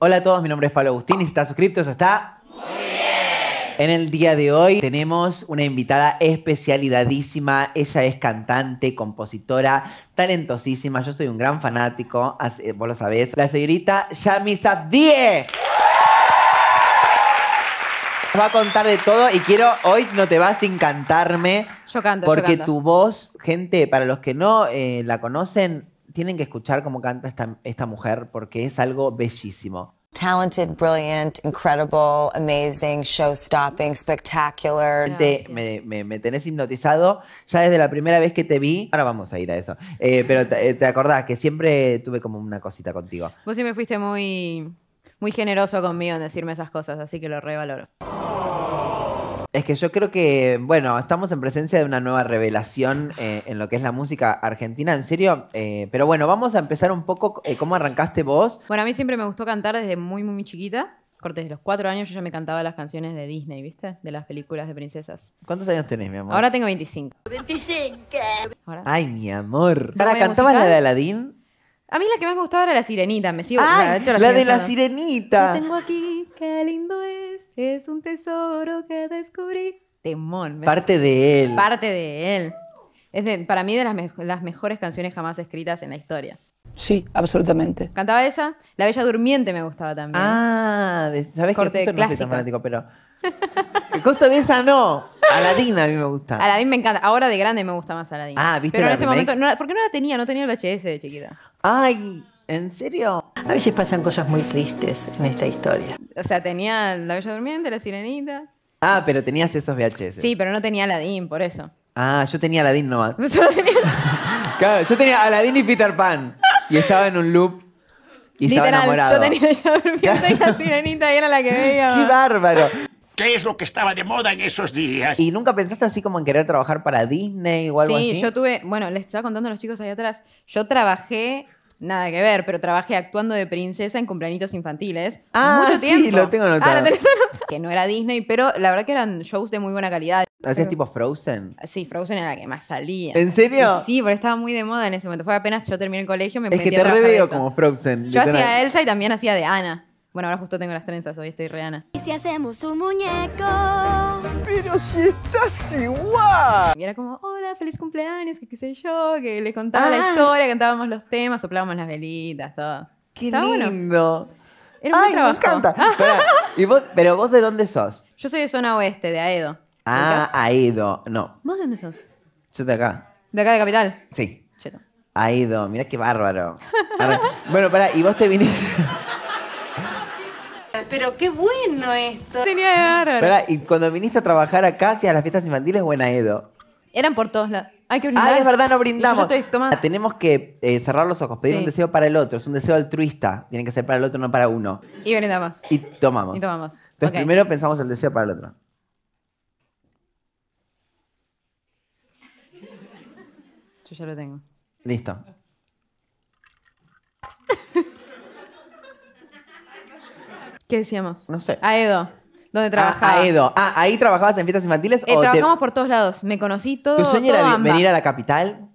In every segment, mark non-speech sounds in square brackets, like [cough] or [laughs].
Hola a todos, mi nombre es Pablo Agustín y si estás suscrito, eso está. Muy bien. En el día de hoy tenemos una invitada especialidadísima. Ella es cantante, compositora, talentosísima. Yo soy un gran fanático, vos lo sabés. La señorita Yami Safdie. Va a contar de todo y quiero, hoy no te vas a cantarme. Yo canto, Porque yo canto. tu voz, gente, para los que no eh, la conocen, tienen que escuchar cómo canta esta, esta mujer porque es algo bellísimo. Talented, brilliant, incredible, amazing, show-stopping, spectacular. me, tenés hipnotizado ya desde la primera vez que te vi. Ahora vamos a ir a eso. Eh, pero eh, te, acordás que siempre tuve como una cosita contigo. Vos siempre fuiste muy, muy generoso conmigo en decirme esas cosas, así que lo revaloro. Es que yo creo que, bueno, estamos en presencia de una nueva revelación eh, en lo que es la música argentina, en serio. Eh, pero bueno, vamos a empezar un poco eh, cómo arrancaste vos. Bueno, a mí siempre me gustó cantar desde muy, muy chiquita. Cortes de los cuatro años yo ya me cantaba las canciones de Disney, ¿viste? De las películas de princesas. ¿Cuántos años tenés, mi amor? Ahora tengo 25. 25. Ay, mi amor. ¿Para cantabas la de Aladdin? A mí la que más me gustaba era la sirenita, me sigo. de la, de la sirenita. Yo tengo aquí, qué lindo es, es un tesoro que descubrí. Temón. Parte de él. Parte de él. Es para mí de las, mejores canciones jamás escritas en la historia. Sí, absolutamente. ¿Cantaba esa? La Bella Durmiente me gustaba también. Ah, ¿sabes qué? que no soy fanático, pero... El [laughs] costo de esa no. Aladina a mí me gusta. Aladín me encanta. Ahora de grande me gusta más Aladín. Ah, ¿viste Pero en ese momento, ¿por qué no la tenía, no tenía el VHS de chiquita. ¡Ay! ¿En serio? A veces pasan cosas muy tristes en esta historia. O sea, tenía La Bella Durmiente, La Sirenita. Ah, pero tenías esos VHS. Sí, pero no tenía Aladdin, por eso. Ah, yo tenía Aladdin nomás. [laughs] [laughs] claro, yo tenía Aladdin y Peter Pan. Y estaba en un loop y estaba enamorado. Yo tenía Bella Durmiente y La Sirenita y era la que veía. [laughs] ¡Qué bárbaro! qué es lo que estaba de moda en esos días. ¿Y nunca pensaste así como en querer trabajar para Disney o algo así? Sí, yo tuve, bueno, les estaba contando a los chicos ahí atrás, yo trabajé nada que ver, pero trabajé actuando de princesa en cumpleaños infantiles. Ah, mucho tiempo. sí, lo tengo ah, anotado. Ah, que no era Disney, pero la verdad que eran shows de muy buena calidad. ¿Hacías tipo Frozen? Sí, Frozen era la que más salía. ¿En serio? sí, porque estaba muy de moda en ese momento. Fue apenas yo terminé el colegio, me Es que te reveo como Frozen. Yo hacía Elsa y también hacía de Ana. Bueno, ahora justo tengo las trenzas, hoy estoy reana. ¿Y si hacemos un muñeco? ¡Pero si estás igual! Y era como, hola, feliz cumpleaños, que qué sé yo, que les contaba la ah. historia, cantábamos los temas, soplábamos las velitas, todo. ¡Qué lindo! Era un Ay, me encanta. [laughs] Pero, vos, de dónde sos? Yo soy de zona oeste, de Aedo. Ah, Aedo, no. ¿Vos de dónde sos? Yo de acá. ¿De acá de Capital? Sí. Cheto. Aedo, mirá qué bárbaro. bueno, pará, y vos te viniste pero qué bueno esto. Tenía que Y cuando viniste a trabajar acá a las fiestas infantiles buena, Edo. Eran por todos lados. Hay que brindar. Ah, es verdad, no brindamos. Ah, tenemos que eh, cerrar los ojos, pedir un deseo para el otro. Es un deseo altruista. Tiene que ser para el otro, no para uno. Y brindamos. Y tomamos. Y tomamos. Entonces primero pensamos el deseo para el otro. Yo ya lo tengo. Listo. ¿Qué decíamos? No sé. A Edo, ¿Dónde trabajaba? Ah, a Edo. Ah, ¿ahí trabajabas en fiestas infantiles? Eh, trabajamos por todos lados. Me conocí todo. ¿Tu sueño era venir a la capital?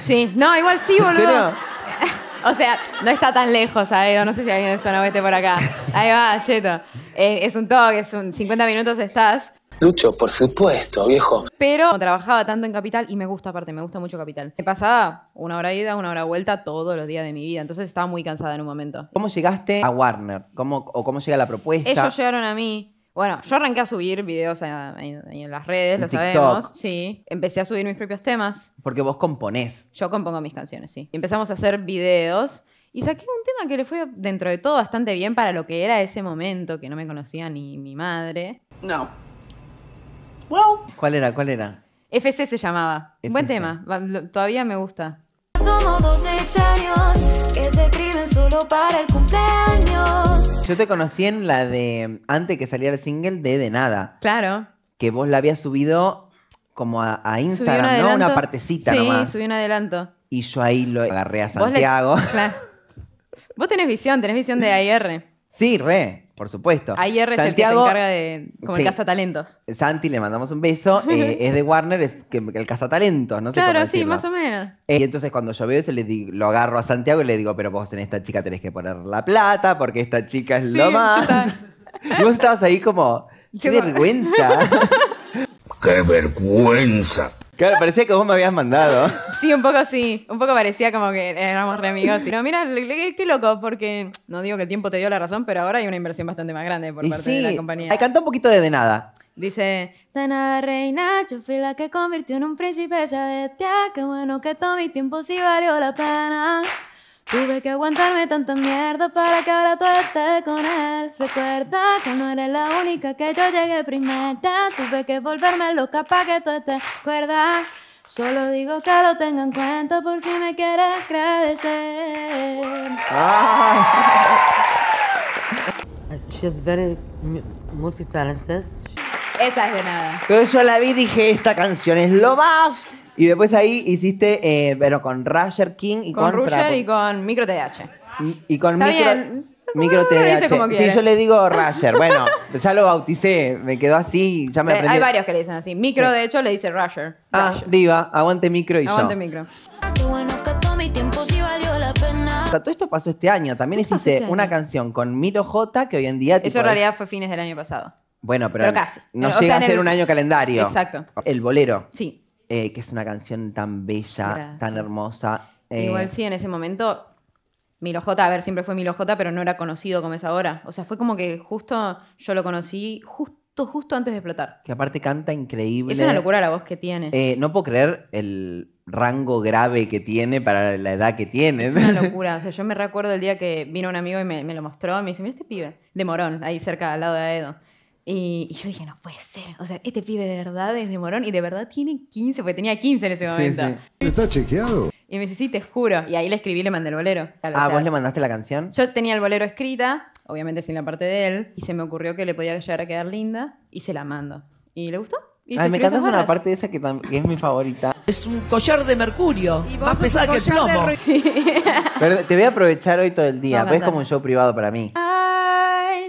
Sí. No, igual sí, [laughs] boludo. [laughs] o sea, no está tan lejos a Edo. No sé si alguien de zona oeste por acá. Ahí va, cheto. Eh, es un talk, es un 50 minutos estás. Lucho, por supuesto, viejo. Pero trabajaba tanto en Capital y me gusta aparte, me gusta mucho Capital. Me pasaba una hora ida, una hora vuelta todos los días de mi vida, entonces estaba muy cansada en un momento. ¿Cómo llegaste a Warner? ¿Cómo, ¿O cómo llega la propuesta? Ellos llegaron a mí. Bueno, yo arranqué a subir videos en, las redes, lo sabemos. Sí. Empecé a subir mis propios temas. Porque vos componés. Yo compongo mis canciones, sí. Empezamos a hacer videos. Y saqué un tema que le fue dentro de todo bastante bien para lo que era ese momento, que no me conocía ni mi madre. No, ¿Cuál era? ¿Cuál era? FC se llamaba. Buen tema. Todavía me gusta. Somos 12 años que se escriben solo para el cumpleaños. Yo te conocí en la de. Antes que saliera el single de De Nada. Claro. Que vos la habías subido como a, Instagram, ¿no? Una partecita partecita sí, subí un adelanto. Y yo ahí lo agarré a Santiago. [laughs] Vos tenés visión, tenés visión de AR. Sí, re. Por supuesto. Ahí es se encarga de. como el cazatalentos. Santi, le mandamos un beso. [laughs] Eh, es de Warner, es que, el cazatalentos, no Claro, sí, más o menos. Eh, y entonces cuando yo veo eso, le lo agarro a Santiago y le digo, pero vos en esta chica tenés que poner la plata porque esta chica es lo más. [laughs] Y vos estabas ahí como. [laughs] ¡Qué vergüenza! ¡Qué vergüenza! Claro, parecía que vos me habías mandado. Sí, un poco sí. Un poco parecía como que éramos re amigos. Pero mira, qué loco, porque no digo que el tiempo te dio la razón, pero ahora hay una inversión bastante más grande por parte de la compañía. Ahí canta un poquito de de nada. Dice, de nada reina, yo fui la que convirtió en un príncipe esa bestia, qué bueno que todo mi tiempo sí valió la pena. Tuve que aguantarme tanta mierda para que ahora tú estés con él. Recuerda que no eres la única que yo llegué primera. Tuve que volverme loca para que tú estés acuerdas Solo digo que lo tenga en cuenta por si me quieres agradecer. Ah. [laughs] She's very multi talented. Esa es de nada. Todo yo la vi dije, esta canción es lo más. Y después ahí hiciste, eh, pero con Rusher King y con. Con Rusher y con Micro TH. Mm, y con Micro. TH. sí, yo le digo [laughs] Rusher, bueno, ya lo bauticé, me quedó así, ya me eh, aprendí. Hay varios que le dicen así. Micro, de hecho, le dice Rusher. Ah, diva, aguante micro y yo. Aguante micro. Todo esto pasó este año. También hiciste este una canción con Milo J, que hoy en día... Eso en realidad fue fines del año pasado. Bueno, pero, no llega a ser un año calendario. Exacto. El bolero. Sí. Eh, que es una canción tan bella, tan hermosa. Eh, Igual sí, en ese momento, Milo J, a ver, siempre fue Milo J, pero no era conocido como es ahora. O sea, fue como que justo yo lo conocí justo, justo antes de explotar. Que aparte canta increíble. Es una locura la voz que tiene. Eh, no puedo creer el rango grave que tiene para la edad que tiene. Es una [laughs] locura. O sea, yo me recuerdo el día que vino un amigo y me, me lo mostró y me dice, mira este pibe, de Morón, ahí cerca, al lado de Edo. Y, yo dije, no puede ser. O sea, este pibe de verdad es de Morón y de verdad tiene 15, porque tenía 15 en ese momento. ¿Está chequeado? Y me dice, sí, te juro. Y ahí le escribí y le mandé el bolero. ah, ¿vos le mandaste la canción? Yo tenía el bolero escrita, obviamente sin la parte de él, y se me ocurrió que le podía llegar a quedar linda y se la mando. ¿Y le gustó? Ay, me encanta una parte de esa que, es mi favorita. Es un collar de mercurio, más pesado que el plomo. te voy a aprovechar hoy todo el día, es como un show privado para mí. Ah,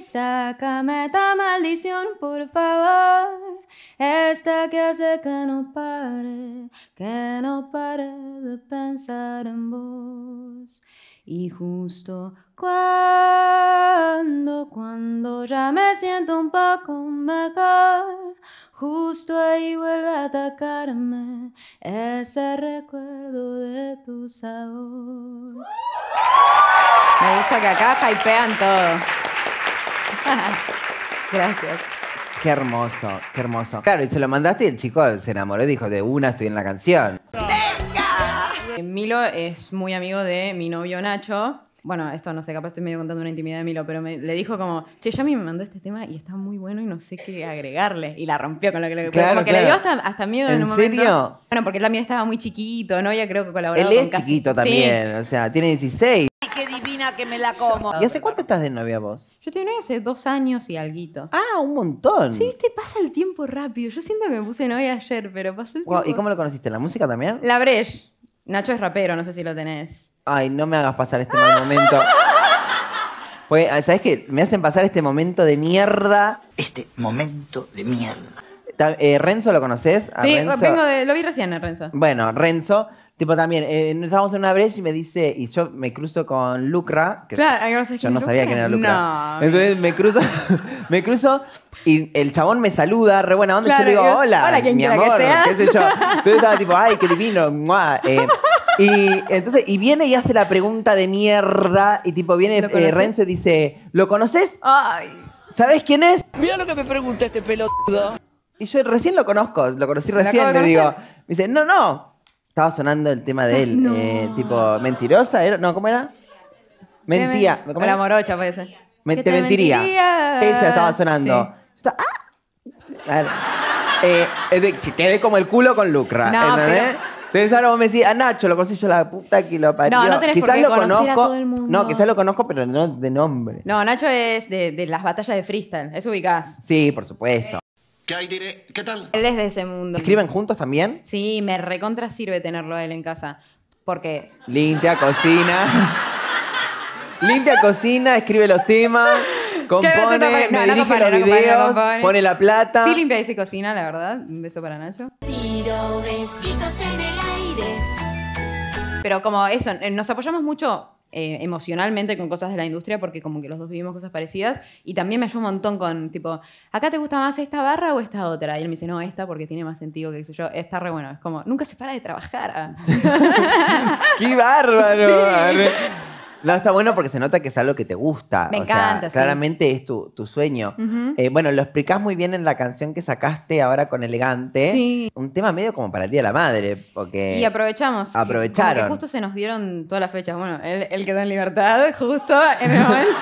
sácame esta maldición, por favor. Esta que hace que no pare, que no pare de pensar en vos. Y justo cuando, cuando ya me siento un poco mejor, justo ahí vuelve a atacarme ese recuerdo de tu sabor. Me gusta que acá hypean todo. [laughs] Gracias. Qué hermoso, qué hermoso. Claro, y se lo mandaste y el chico se enamoró y dijo, de una estoy en la canción. Eh, Milo es muy amigo de mi novio Nacho. Bueno, esto no sé, capaz estoy medio contando una intimidad de Milo, pero le dijo como, che, ya mí me mandó este tema y está muy bueno y no sé qué agregarle. Y la rompió con lo que le Como que le dio hasta, miedo en, en un serio? momento. Bueno, porque él también estaba muy chiquito, ¿no? Ya creo que con Él es chiquito también, o sea, tiene 16 qué divina que me la como. ¿Y hace cuánto estás de novia vos? Yo estoy de novia hace dos años y alguito. Ah, un montón. Sí, viste, pasa el tiempo rápido. Yo siento que me puse novia ayer, pero pasó el tiempo. ¿Y cómo lo conociste? ¿La música también? La Breche. Nacho es rapero, no sé si lo tenés. Ay, no me hagas pasar este mal momento. [laughs] Pues, ah, ¿sabes qué? Me hacen pasar este momento de mierda. Este momento de mierda. Eh, Renzo, ¿lo conoces? Sí, lo vi recién Renzo. Bueno, Renzo Tipo también, estábamos eh, en una brecha y me dice, y yo me cruzo con Lucra, que yo no sabía quién era Lucra. Entonces me cruzo, [laughs] me cruzo y el chabón me saluda, re buena onda, y yo le digo, hola, mi amor, qué [laughs] Entonces estaba tipo, ay, qué divino, eh, y entonces, y viene y hace la pregunta de mierda, y tipo viene eh, Renzo y dice, ¿lo conoces? Ay. ¿Sabes quién es? Mira lo que me pregunta este pelotudo. Y yo recién lo conozco, lo conocí recién, le digo. Me dice, no, no, estaba sonando el tema de ah, él, eh, tipo, ¿mentirosa? Era? No, ¿cómo era? Mentía. ¿Cómo era? La morocha, puede ser. te, mentiría. Esa estaba sonando. Sí. ¡ah! eh, como el culo con Lucra, ¿entendés? Entonces ahora vos me decís, a ah, Nacho lo conocí yo la puta que lo parió. No, no tenés quizás por qué lo conozco, a todo el mundo. No, quizás lo conozco, pero no de nombre. No, Nacho es de, las batallas de freestyle, es ubicás. Sí, por supuesto. ¿Qué tal? Él es de ese mundo. ¿Escriben juntos también? Sí, me recontra sirve tenerlo a él en casa. Porque. Limpia, cocina. Limpia, cocina, escribe los temas. [laughs] Compone, me dirige los pone la plata. Sí, limpia y se cocina, la verdad. Un beso para Nacho. Tiro besitos en el aire. Pero como eso, eh, nos apoyamos mucho eh, emocionalmente con cosas de la industria porque como que los dos vivimos cosas parecidas y también me ayudó un montón con tipo, ¿acá te gusta más esta barra o esta otra? Y él me dice, no, esta porque tiene más sentido que qué sé yo, esta re bueno, es como, nunca se para de trabajar. [laughs] ¡Qué bárbaro! [laughs] No, está bueno porque se nota que es algo que te gusta. Me encanta. sí. Claramente es tu, sueño. Eh, bueno, lo explicás muy bien en la canción que sacaste ahora con Elegante. Sí. Un tema medio como para el Día de la Madre. y aprovechamos. Aprovecharon. Que justo se nos dieron todas las fechas. Bueno, el él quedó en libertad justo en el momento.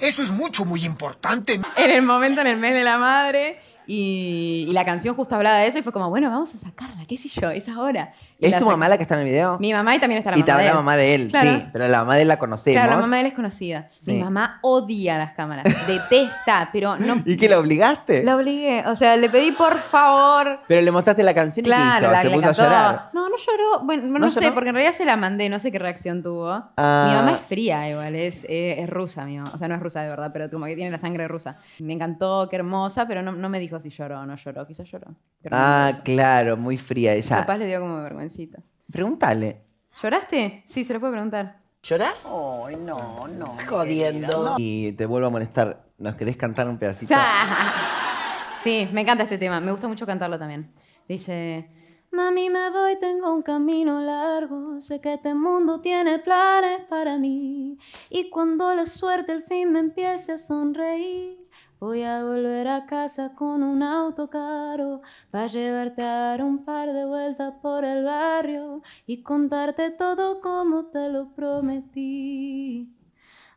Eso es mucho, muy importante. [laughs] En el momento, en el mes de la madre. Y, la canción justo hablaba de eso y fue como, bueno, vamos a sacarla, qué sé yo, es ahora. ¿Es tu mamá la que está en el video? Mi mamá y también está la mamá. Y la mamá de él, sí. Pero la mamá de él la conocemos. Claro, la mamá de él es conocida. Mi mamá odia las cámaras, [laughs] detesta, pero no. ¿Y que la obligaste? La obligué. O sea, le pedí por favor. Pero le mostraste la canción y qué hizo? se puso a llorar. No, no lloró. Bueno, no, sé, porque en realidad se la mandé, no sé qué reacción tuvo. Mi ah. mamá es fría igual, es, eh, es rusa, mi mamá. O sea, no es rusa de verdad, pero como que tiene la sangre rusa. Me encantó, qué hermosa, pero no, no me dijo dijo si lloró o no lloró, quizás lloró. ah, claro, muy fría ella. Capaz le dio como vergüencita. Pregúntale. ¿Lloraste? Sí, se lo puede preguntar. ¿Llorás? Ay, no, no. Jodiendo. Y te vuelvo a molestar. ¿Nos querés cantar un pedacito? [laughs] sí, me encanta este tema. Me gusta mucho cantarlo también. Dice. Mami, me voy, tengo un camino largo. Sé que este mundo tiene planes para mí. Y cuando la suerte al fin me empiece a sonreír, Voy a volver a casa con un auto caro para llevarte a dar un par de vueltas por el barrio y contarte todo como te lo prometí.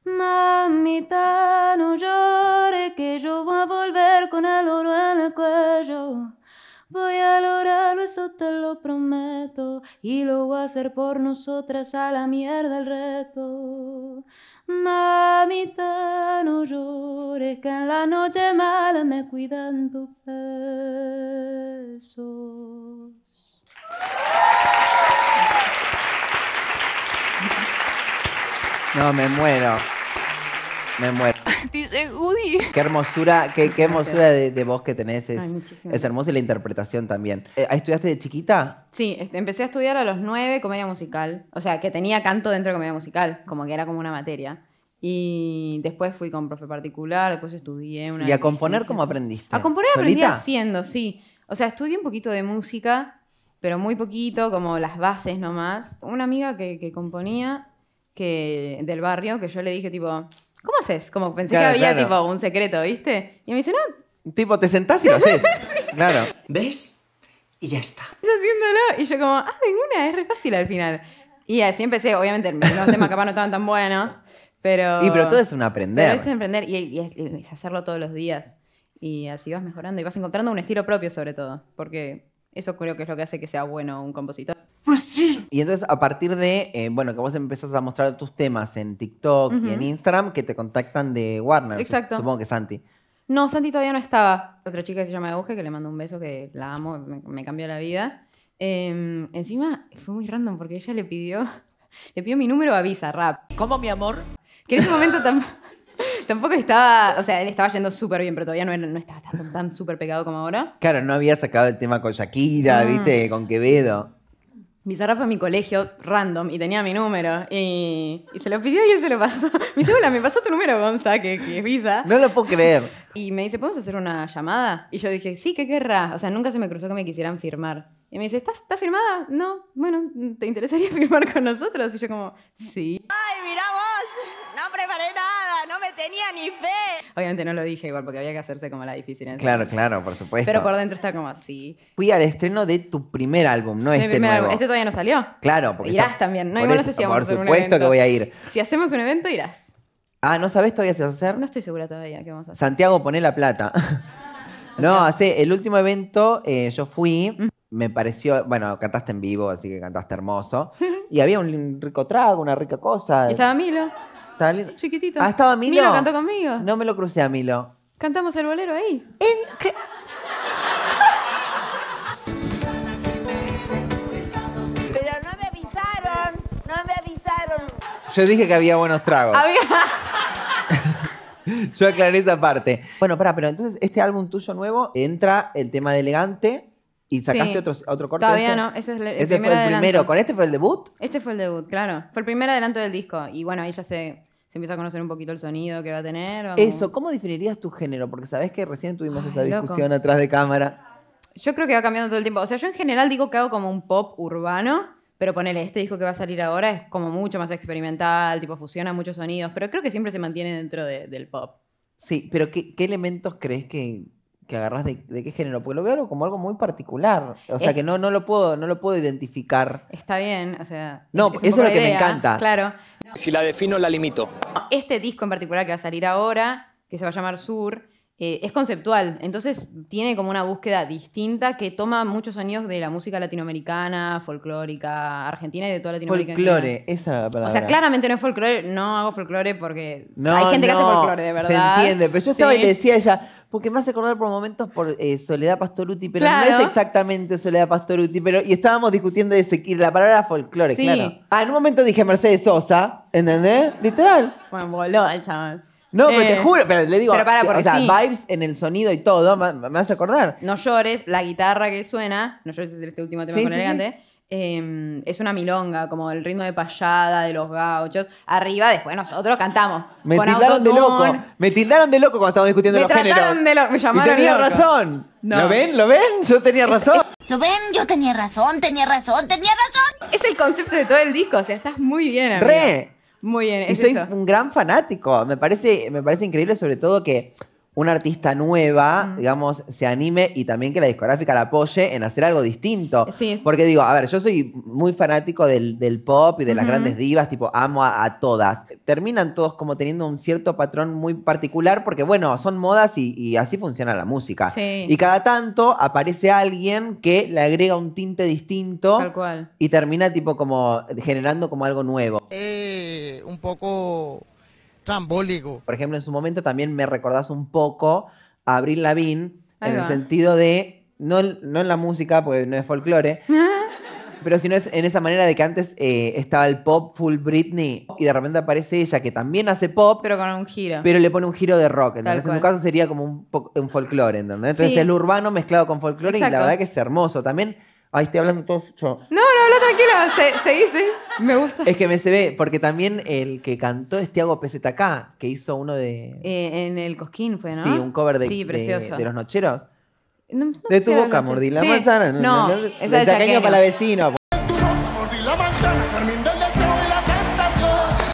Mamita, no llores que yo voy a volver con el oro en el cuello. Voy a lograrlo, eso te lo prometo. Y lo voy a hacer por nosotras a la mierda el reto. Mamita, no llores, que en la noche mala me cuidan tus besos. No, me muero. Me muero. [laughs] Dice Udi. Qué hermosura, qué, de, voz que tenés. Es, hermosa y la interpretación también. Eh, ¿Estudiaste de chiquita? Sí, este, empecé a estudiar a los nueve comedia musical. O sea, que tenía canto dentro de comedia musical, como que era como una materia. Y después fui con profe particular, después estudié una... ¿Y a componer cómo aprendiste? A componer aprendí haciendo, sí. O sea, estudié un poquito de música, pero muy poquito, como las bases nomás. Una amiga que, componía que, del barrio, que yo le dije tipo, ¿cómo haces? Como pensé que había tipo un secreto, ¿viste? Y me dice, no. Tipo, te sentás y lo haces. [laughs] claro. ¿Ves? Y ya está. Estás haciéndolo. Y yo como, ah, ninguna, es re fácil al final. Y así empecé, obviamente, los temas [laughs] capaz no estaban tan buenos, pero... Y pero todo es un aprender. Todo es aprender y es hacerlo todos los días. Y así vas mejorando y vas encontrando un estilo propio sobre todo, porque eso creo que es lo que hace que sea bueno un compositor. Pues sí. Y entonces, a partir de, eh, bueno, que vos empezás a mostrar tus temas en TikTok y en Instagram, que te contactan de Warner. Exacto. Supongo que Santi. No, Santi todavía no estaba. Otra chica que se llama Euge, que le mando un beso, que la amo, me, cambió la vida. Em, encima, fue muy random porque ella le pidió, [laughs] le pidió mi número a Visa Rap. ¿Cómo, mi amor? Que en ese momento también [laughs] Tampoco estaba, o sea, él estaba yendo súper bien, pero todavía no, no estaba tan, tan súper pegado como ahora. Claro, no había sacado el tema con Shakira, ¿viste? Con Quevedo. Bizarra fue a mi colegio, random, y tenía mi número. Y, se lo pidió y él se lo pasó. Me dice, hola, me pasó tu número, Gonza, que, que es Visa. No lo puedo creer. Y me dice, ¿podemos hacer una llamada? Y yo dije, sí, ¿qué querrás? O sea, nunca se me cruzó que me quisieran firmar. Y me dice, ¿estás, firmada? No, bueno, ¿te interesaría [laughs] firmar con nosotros? Y yo como, sí. ¡Ay, mirá preparé nada, no me tenía ni fe. Obviamente no lo dije igual porque había que hacerse como la difícil. claro, claro, por supuesto. Pero por dentro está como así. Fui al estreno de tu primer álbum, no este nuevo. Este todavía no salió. Claro, porque irás también, no sé si Por supuesto que voy a ir. Si hacemos un evento irás. Ah, ¿no sabes todavía si vas a hacer? No estoy segura todavía qué vamos a hacer. Santiago, poné la plata. [laughs] no, hace el último evento eh, yo fui. Mm. me pareció, bueno, cantaste en vivo, así que cantaste hermoso. [laughs] y había un rico trago, una rica cosa. Estaba Milo. Chiquitito. Ah, estaba Milo. Milo cantó conmigo. No me lo crucé a Milo. Cantamos el bolero ahí. ¿En Pero no me avisaron, no me avisaron. Yo dije que había buenos tragos. [laughs] Yo aclaré esa parte. Bueno, pará, pero entonces este álbum tuyo nuevo entra el tema de elegante ¿Y sacaste otro, corte? Todavía este? no, ese, es el, ese fue el primero. ¿Con este fue el debut? Este fue el debut, claro. Fue el primer adelanto del disco. Y bueno, ahí ya se, se empieza a conocer un poquito el sonido que va a tener. Eso, ¿cómo definirías tu género? Porque sabes que recién tuvimos esa discusión atrás de cámara. Yo creo que va cambiando todo el tiempo. O sea, yo en general digo que hago como un pop urbano, pero ponerle este disco que va a salir ahora es como mucho más experimental, tipo fusiona muchos sonidos, pero creo que siempre se mantiene dentro del pop. Sí, pero ¿qué, qué elementos crees que, que agarras de, qué género, porque lo veo como algo muy particular. O sea, que no, no, lo puedo, no lo puedo identificar. Está bien, o sea. No, eso es lo que me encanta. Claro. Si la defino, la limito. Este disco en particular que va a salir ahora, que se va a llamar Sur, eh, es conceptual, entonces tiene como una búsqueda distinta que toma muchos sonidos de la música latinoamericana, folclórica, argentina y de toda Latinoamérica. Folclore, esa era la palabra. O sea, claramente no es folclore, no hago folclore porque hay gente que hace folclore, de verdad. Se entiende, pero yo estaba y le decía a ella, porque me hace acordar por momentos por eh, Soledad Pastoruti, pero no es exactamente Soledad Pastoruti, pero y estábamos discutiendo de, ese, y la palabra folclore, claro. Ah, en un momento dije Mercedes Sosa, ¿entendés? Literal. Bueno, voló el chaval. No, pero te eh, juro, pero le digo, pero o sea, vibes en el sonido y todo, me, vas a acordar. No llores, la guitarra que suena, no llores es este último tema con elegante. Em, es una milonga, como el ritmo de payada de los gauchos. Arriba, después nosotros cantamos. Me tildaron de loco. Me tildaron de loco cuando estábamos discutiendo me los géneros. De loco, me llamaron y tenía razón. ¿Lo ven? ¿Lo ven? Yo tenía razón. ¿Lo ven? Yo tenía razón, tenía razón, tenía razón. Es el concepto de todo el disco, o sea, estás muy bien. Re. Muy bien. soy un gran fanático. Me parece, me parece increíble, sobre todo que una artista nueva, digamos, se anime y también que la discográfica la apoye en hacer algo distinto. Sí. Porque digo, a ver, yo soy muy fanático del, pop y de las grandes divas, tipo, amo a, todas. Terminan todos como teniendo un cierto patrón muy particular porque, bueno, son modas y, así funciona la música. Sí. Y cada tanto aparece alguien que le agrega un tinte distinto Tal cual. y termina tipo como generando como algo nuevo. Eh, un poco Trambólico. Por ejemplo, en su momento también me recordás un poco a Abril Lavigne en el sentido de, no, no en la música, porque no es folclore, [laughs] pero si no es en esa manera de que antes eh, estaba el pop full Britney y de repente aparece ella que también hace pop, pero con un giro. pero le pone un giro de rock. Entonces, en tu caso sería como un, folclore, ¿entendés? Entonces, el urbano mezclado con folclore y la verdad que es hermoso. También, ahí estoy hablando todos yo. No, no, tranquilo, se, se me gusta. Es que me se ve, porque también el que cantó es Tiago PZK, que hizo uno de... Eh, en el Cosquín fue, ¿no? Sí, un cover de, de, Los Nocheros. de tu boca, mordí la manzana. No, no, es de chaqueño para la vecina.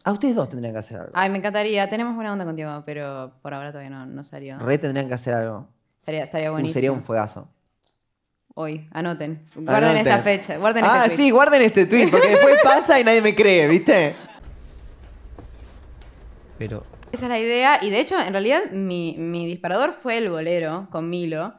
A ustedes dos tendrían que hacer algo. Ay, me encantaría. Tenemos buena onda contigo, pero por ahora todavía no, salió. Re tendrían que hacer algo. Estaría, estaría buenísimo. Uh, sería un fuegazo. Hoy, anoten. Guarden esta fecha. Este ah, sí, guarden este tweet, porque después [laughs] pasa y nadie me cree, ¿viste? Pero. Esa es la idea. Y de hecho, en realidad, mi, mi disparador fue el bolero con Milo.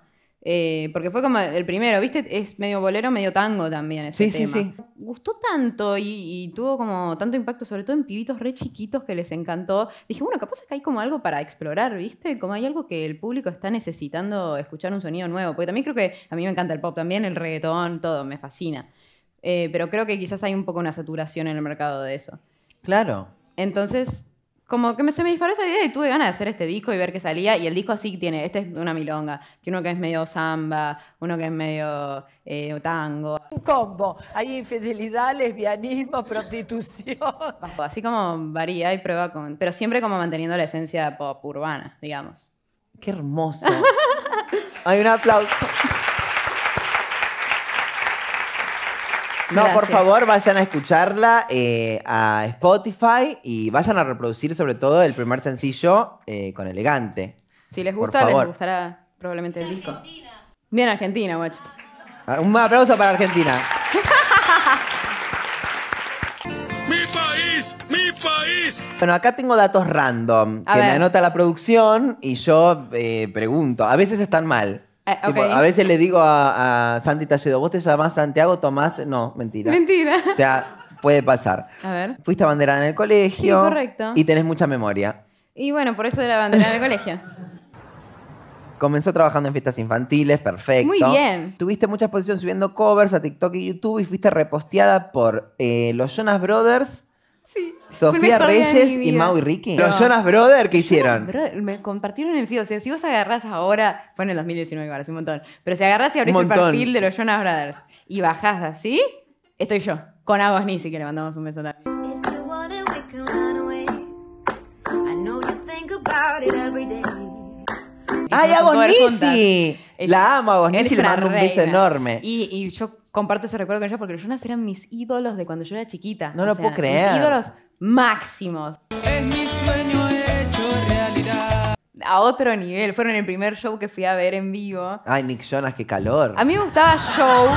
Eh, porque fue como el primero, ¿viste? Es medio bolero, medio tango también. Ese tema. sí, sí. Gustó tanto y, tuvo como tanto impacto, sobre todo en pibitos re chiquitos que les encantó. Dije, bueno, capaz que hay como algo para explorar, ¿viste? Como hay algo que el público está necesitando escuchar un sonido nuevo. Porque también creo que a mí me encanta el pop también, el reggaetón, todo, me fascina. Eh, pero creo que quizás hay un poco una saturación en el mercado de eso. Claro. Entonces, como que me, se me disparó esa idea y tuve ganas de hacer este disco y ver qué salía. Y el disco así tiene, este es una milonga, que uno que es medio samba, uno que es medio eh, tango. Un combo, hay infidelidad, lesbianismo, [laughs] prostitución. Así como varía y prueba con, pero siempre como manteniendo la esencia pop urbana, digamos. Qué hermoso. [laughs] hay un aplauso. No, por favor, vayan a escucharla eh, a Spotify y vayan a reproducir sobre todo el primer sencillo eh, con Elegante. Si les gusta, les gustará probablemente el disco. Bien, Argentina, guacho. Ah, un aplauso para Argentina. [laughs] ¡Mi país! ¡Mi país! Bueno, acá tengo datos random que me anota la producción y yo eh, pregunto. A veces están mal. Ah, a veces le digo a, a Santi Talledo, vos te llamás Santiago, Tomás, no, mentira. Mentira. O sea, puede pasar. A ver. Fuiste bandera en el colegio. correcto. Y tenés mucha memoria. Y bueno, por eso era bandera en el colegio. [laughs] Comenzó trabajando en fiestas infantiles, perfecto. Muy bien. Tuviste mucha exposición subiendo covers a TikTok y YouTube y fuiste reposteada por eh, los Jonas Brothers Sofía Reyes y Mau y Ricky. Los Jonas Brothers, ¿qué hicieron? me compartieron el fío. O sea, si vos agarrás ahora, fue en el 2019 igual, un montón. Pero si agarrás y abrís el perfil de los Jonas Brothers y bajás así, estoy yo. Con Agos Nisi, que le mandamos un beso también. ¡Ay, Agos Nisi! La amo, Agos Nisi, le mando un beso enorme. Y, y yo comparto ese recuerdo con ella porque los Jonas eran mis ídolos de cuando yo era chiquita. No lo puedo creer. Mis ídolos máximos. Es mi sueño hecho realidad. A otro nivel. Fueron el primer show que fui a ver en vivo. Ay, Nick Jonas, qué calor. A mí me gustaba show,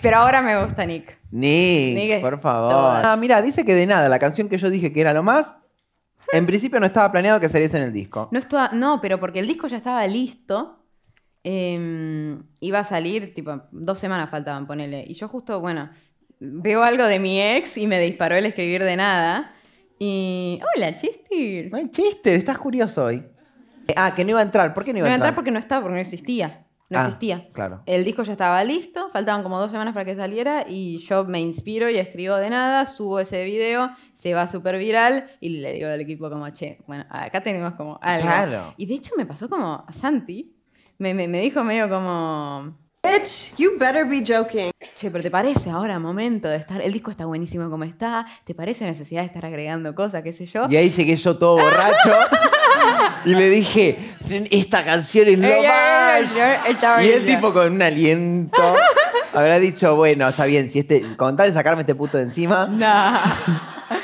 pero ahora me gusta Nick. Nick, por favor. Ah, mira, dice que de nada, la canción que yo dije que era lo más, en principio no estaba planeado que saliese en el disco. No, estaba, no, pero porque el disco ya estaba listo Em, iba a salir, tipo, dos semanas faltaban, ponele. Y yo justo, bueno, veo algo de mi ex y me disparó el escribir de nada. Y. Hola, Chester. Ay, Chester, estás curioso hoy. Eh, ah, que no iba a entrar. ¿Por qué no iba a entrar? iba a entrar porque no estaba, porque no existía. No ah, existía. Claro. El disco ya estaba listo, faltaban como dos semanas para que saliera y yo me inspiro y escribo de nada, subo ese video, se va súper viral y le digo al equipo como, che, bueno, acá tenemos como algo. Claro. Y de hecho me pasó como a Santi, me, dijo medio como... Bitch, you better be joking. Che, pero ¿te parece ahora momento de estar? El disco está buenísimo como está. ¿Te parece necesidad de estar agregando cosas, qué sé yo? Y ahí llegué yo todo borracho. [laughs] y le dije, esta canción es lo más. Y él tipo con un aliento habrá dicho, bueno, está bien, si este, con tal de sacarme este puto de encima. No.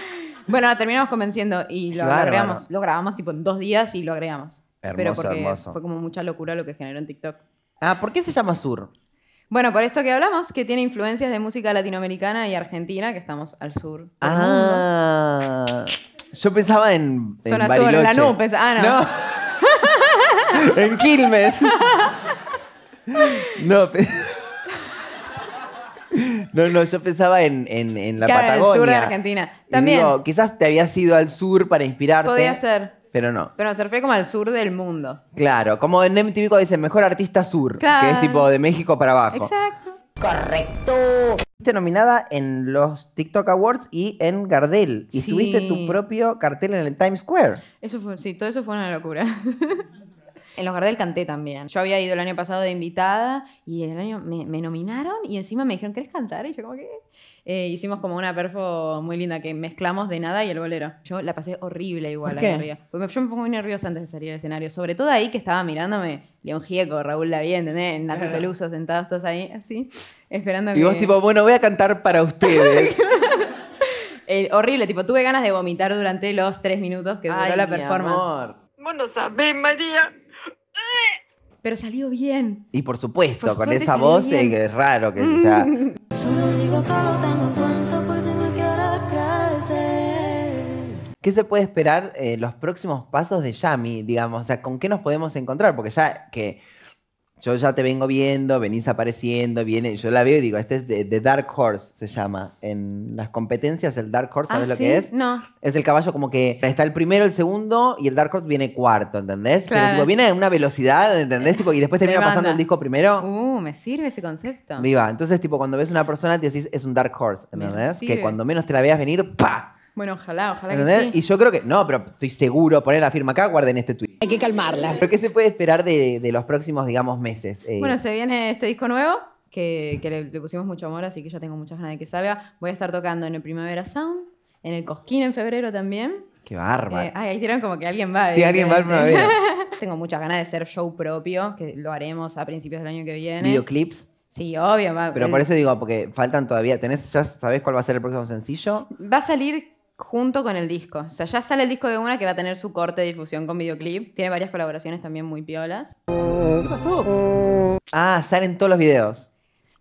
[laughs] bueno, terminamos convenciendo y lo, agregamos, lo grabamos tipo en dos días y lo agregamos pero fue como mucha locura lo que generó en TikTok. Ah, ¿por qué se llama Sur? Bueno, por esto que hablamos, que tiene influencias de música latinoamericana y argentina, que estamos al sur. Ah, mundo. yo pensaba en. Zona la ah, no. [laughs] en Quilmes. no, no, yo pensaba en, la Patagonia. El sur de Argentina. quizás te habías ido al sur para inspirarte. Podía ser. Pero no. Pero se refiere como al sur del mundo. Claro, como en MTV dicen mejor artista sur, que es tipo de México para abajo. Exacto. Correcto. Estuviste nominada en los TikTok Awards y en Gardel. Y tuviste tu propio cartel en el Times Square. Eso fue, sí, todo eso fue una locura. [laughs] En los Gardel canté también. Yo había ido el año pasado de invitada y el año me, nominaron y encima me dijeron, ¿querés cantar? Y yo como que... Eh, hicimos como una perfo muy linda que mezclamos de nada y el bolero. Yo la pasé horrible igual la qué? Porque yo me pongo muy nerviosa antes de salir al escenario, sobre todo ahí que estaba mirándome León Gieco, Raúl Lavie, ¿entendés? En Nati Peluso, sentados todos ahí, así, esperando a que... Y vos tipo, bueno, voy a cantar para ustedes. [laughs] Eh, horrible, tipo, tuve ganas de vomitar durante los tres minutos que duró la performance. Amor. Bueno, sabés, María, pero salió bien. Y por supuesto, con esa voz es raro que sea. [laughs] ¿Qué se puede esperar eh, los próximos pasos de Yami? Digamos, o sea, ¿con qué nos podemos encontrar? Porque ya que yo ya te vengo viendo, venís apareciendo, viene, yo la veo y digo, este es de, Dark Horse, se llama. En las competencias, el Dark Horse, ¿sabes ah, lo que es? No. Es el caballo como que está el primero, el segundo y el Dark Horse viene cuarto, ¿entendés? Pero viene a una velocidad, ¿entendés? Tipo, y después termina pasando el disco primero. Uh, me sirve ese concepto. Viva. entonces tipo, cuando ves una persona te decís, es un Dark Horse, ¿entendés? Que cuando menos te la veas venir, ¡pa! Bueno, ojalá, ojalá que sí. Y yo creo que, no, pero estoy seguro, poner la firma acá, guarden este tweet. Hay que calmarla. ¿Pero qué se puede esperar de, los próximos, digamos, meses? Eh, bueno, se viene este disco nuevo, que, le, pusimos mucho amor, así que ya tengo muchas ganas de que salga. Voy a estar tocando en el Primavera Sound, en el Cosquín en febrero también. ¡Qué bárbaro! Eh, ay, ahí tiraron como que alguien va. Sí, alguien va al Primavera. [laughs] tengo muchas ganas de hacer show propio, que lo haremos a principios del año que viene. ¿Videoclips? Sí, obvio. Pero por eso digo, porque faltan todavía. ¿Tenés, ¿Ya sabes cuál va a ser el próximo sencillo? Va a salir junto con el disco. O sea, ya sale el disco de una que va a tener su corte de difusión con videoclip. Tiene varias colaboraciones también muy piolas. ¿Qué pasó? Ah, salen todos los videos.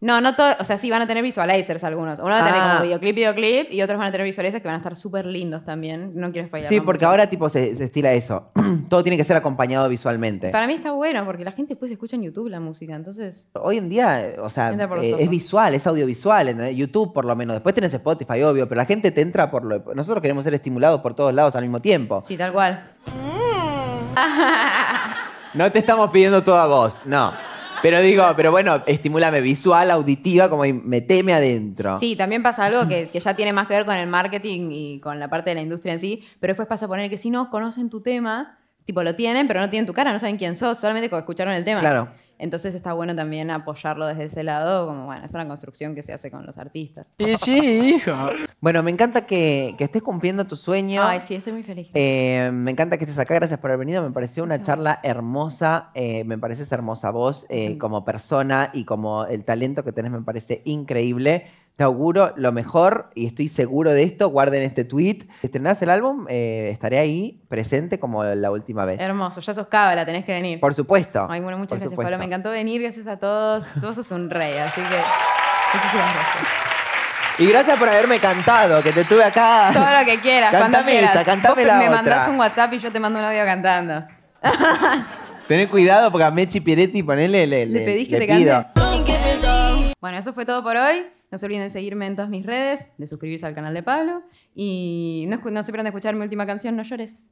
No, no todo, o sea, sí van a tener visualizers algunos. Uno va a tener como ah. videoclip, videoclip y otros van a tener visualizers que van a estar súper lindos también. No quiero fallar. Sí, porque ahora tipo se, estila eso. [clears throat] Todo tiene que ser acompañado visualmente. Para mí está bueno porque la gente después escucha en YouTube la música, entonces Hoy en día, o sea, eh, es visual, es audiovisual, en YouTube por lo menos. Después tenés Spotify, obvio, pero la gente te entra por lo... Nosotros queremos ser estimulados por todos lados al mismo tiempo. sí, tal cual. Mm. [laughs] No te estamos pidiendo toda voz, no. Pero digo, pero bueno, estimúlame visual, auditiva, como meteme adentro. Sí, también pasa algo que, que, ya tiene más que ver con el marketing y con la parte de la industria en sí, pero después pasa a poner que si no conocen tu tema, tipo lo tienen, pero no tienen tu cara, no saben quién sos, solamente escucharon el tema. Claro. Entonces está bueno también apoyarlo desde ese lado, como bueno, es una construcción que se hace con los artistas. Y sí, hijo. Bueno, me encanta que, estés cumpliendo tu sueño. Ay, sí, estoy muy feliz. Eh, me encanta que estés acá, gracias por haber venido. Me pareció una charla hermosa, eh, me pareces hermosa vos eh, como persona y como el talento que tenés me parece increíble. Te auguro lo mejor y estoy seguro de esto. Guarden este tweet. Si Estrenás el álbum, eh, estaré ahí presente como la última vez. Hermoso, ya sos cábala, tenés que venir. Por supuesto. muchas gracias, Pablo. Me encantó venir, gracias a todos. Vos sos un rey, así que muchísimas gracias. Y gracias por haberme cantado, que te tuve acá. Todo lo que quieras. Cantame esta, cantame la me otra. Me mandás un WhatsApp y yo te mando un audio cantando. [laughs] Tené cuidado porque a Mechi Pieretti ponele le, le, le pedís que te Cante. Bueno, eso fue todo por hoy. No se olviden de seguirme en todas mis redes, de suscribirse al canal de Pablo y no, se pierdan de escuchar mi última canción, No llores.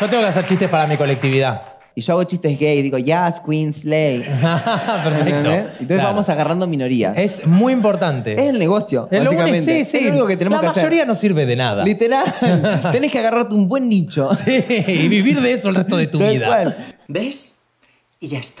Yo tengo que hacer chistes para mi colectividad y yo hago chistes gay, digo, Jazz, Queen, Slay. [laughs] Perfecto. Entonces vamos agarrando minorías. Es, muy importante. Es el negocio, Es lo que tenemos La que hacer. mayoría no sirve de nada. Literal, [laughs] tenés que agarrarte un buen nicho. Sí, y vivir de eso el resto de tu vida. ¿Ves? Y ya está.